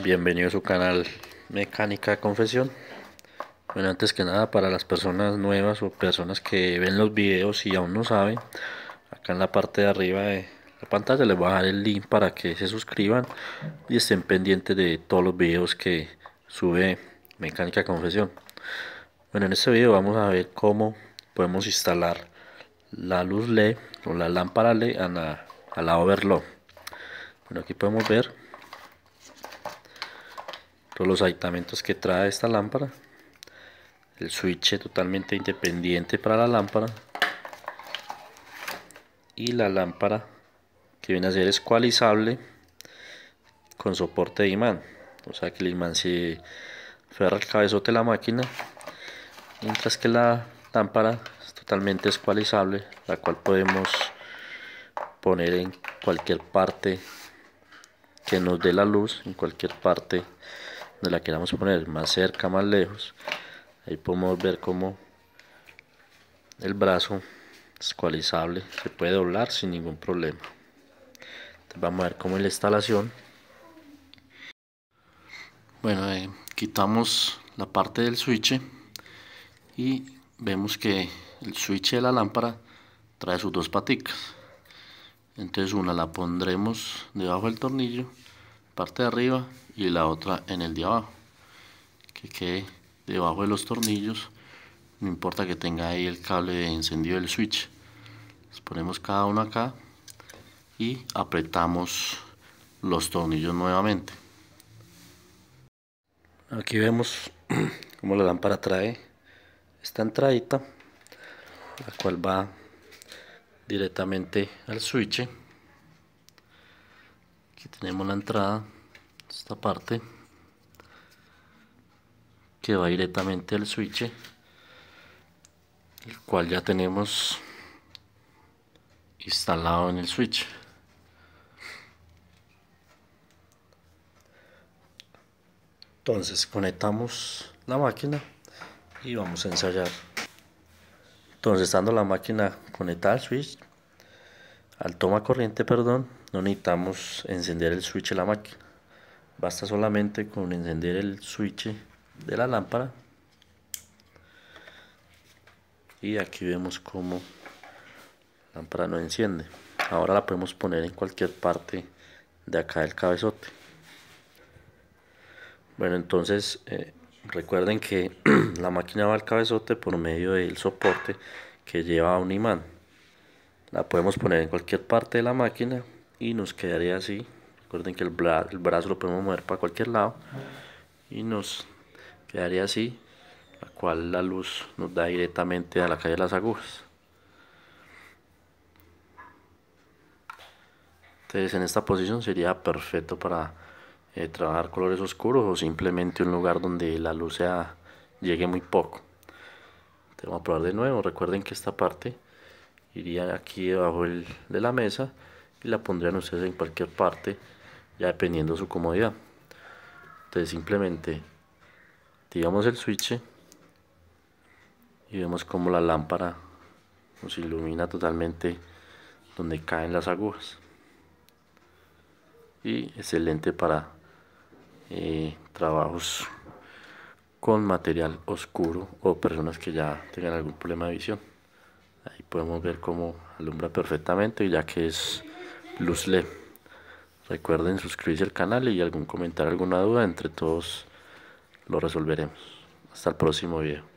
bienvenido a su canal Mecánica Confesión. Bueno, antes que nada, para las personas nuevas o personas que ven los videos y aún no saben, acá en la parte de arriba de la pantalla les voy a dejar el link para que se suscriban y estén pendientes de todos los videos que sube Mecánica Confesión. Bueno, en este video vamos a ver cómo podemos instalar la luz LED o la lámpara LED a la, a la Bueno, aquí podemos ver todos los aditamentos que trae esta lámpara el switch totalmente independiente para la lámpara y la lámpara que viene a ser escualizable con soporte de imán o sea que el imán se ferra el cabezote de la máquina mientras que la lámpara es totalmente escualizable la cual podemos poner en cualquier parte que nos dé la luz en cualquier parte donde la queramos poner más cerca más lejos ahí podemos ver cómo el brazo es cualizable se puede doblar sin ningún problema vamos a ver cómo es la instalación bueno eh, quitamos la parte del switch y vemos que el switch de la lámpara trae sus dos paticas entonces una la pondremos debajo del tornillo parte de arriba y la otra en el de abajo que quede debajo de los tornillos no importa que tenga ahí el cable de encendido del switch ponemos cada uno acá y apretamos los tornillos nuevamente aquí vemos cómo la lámpara trae esta entradita la cual va directamente al switch aquí tenemos la entrada esta parte que va directamente al switch el cual ya tenemos instalado en el switch entonces conectamos la máquina y vamos a ensayar entonces dando la máquina conectada al switch al toma corriente perdón no necesitamos encender el switch de la máquina. Basta solamente con encender el switch de la lámpara. Y aquí vemos cómo la lámpara no enciende. Ahora la podemos poner en cualquier parte de acá del cabezote. Bueno, entonces eh, recuerden que la máquina va al cabezote por medio del soporte que lleva un imán. La podemos poner en cualquier parte de la máquina y nos quedaría así recuerden que el, brazo lo podemos mover para cualquier lado y nos quedaría así la cual la luz nos da directamente a la calle de las agujas entonces en esta posición sería perfecto para eh, trabajar colores oscuros o simplemente un lugar donde la luz sea, llegue muy poco entonces vamos a probar de nuevo recuerden que esta parte iría aquí debajo de la mesa y la pondrían ustedes en cualquier parte ya dependiendo su comodidad entonces simplemente digamos el switch y vemos como la lámpara nos ilumina totalmente donde caen las agujas y excelente para eh, trabajos con material oscuro o personas que ya tengan algún problema de visión ahí podemos ver cómo alumbra perfectamente ya que es Luzle. Recuerden suscribirse al canal y algún comentario, alguna duda, entre todos lo resolveremos. Hasta el próximo video.